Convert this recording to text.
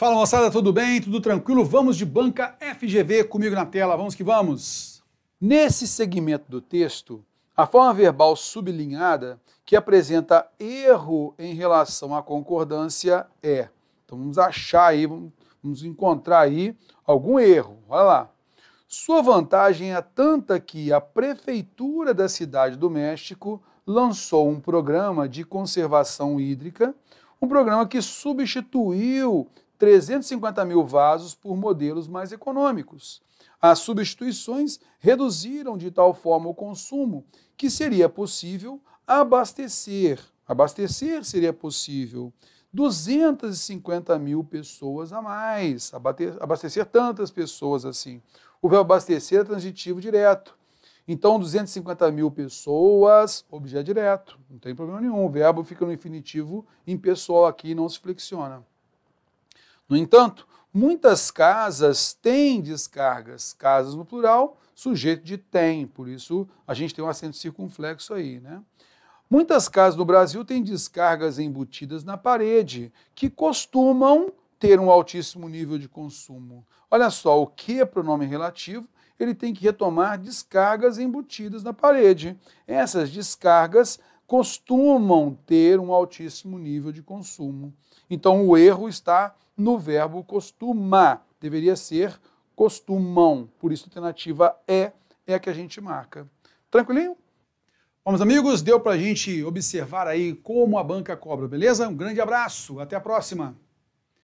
Fala moçada, tudo bem? Tudo tranquilo? Vamos de banca FGV comigo na tela, vamos que vamos! Nesse segmento do texto, a forma verbal sublinhada que apresenta erro em relação à concordância é. Então vamos achar aí, vamos encontrar aí algum erro. Olha lá. Sua vantagem é tanta que a prefeitura da cidade do México lançou um programa de conservação hídrica, um programa que substituiu 350 mil vasos por modelos mais econômicos. As substituições reduziram de tal forma o consumo que seria possível abastecer. Abastecer seria possível 250 mil pessoas a mais, abastecer tantas pessoas assim. O verbo abastecer é transitivo direto. Então, 250 mil pessoas, objeto direto, não tem problema nenhum. O verbo fica no infinitivo impessoal aqui, não se flexiona. No entanto, muitas casas têm descargas, casas no plural, sujeito de tem, por isso a gente tem um acento circunflexo aí, né? Muitas casas no Brasil têm descargas embutidas na parede, que costumam ter um altíssimo nível de consumo. Olha só, o que é pronome relativo, ele tem que retomar descargas embutidas na parede. Essas descargas costumam ter um altíssimo nível de consumo. Então o erro está no verbo costuma, deveria ser costumam. Por isso a alternativa é é a que a gente marca. Tranquilinho? Vamos, amigos, deu para a gente observar aí como a banca cobra, beleza? Um grande abraço, até a próxima!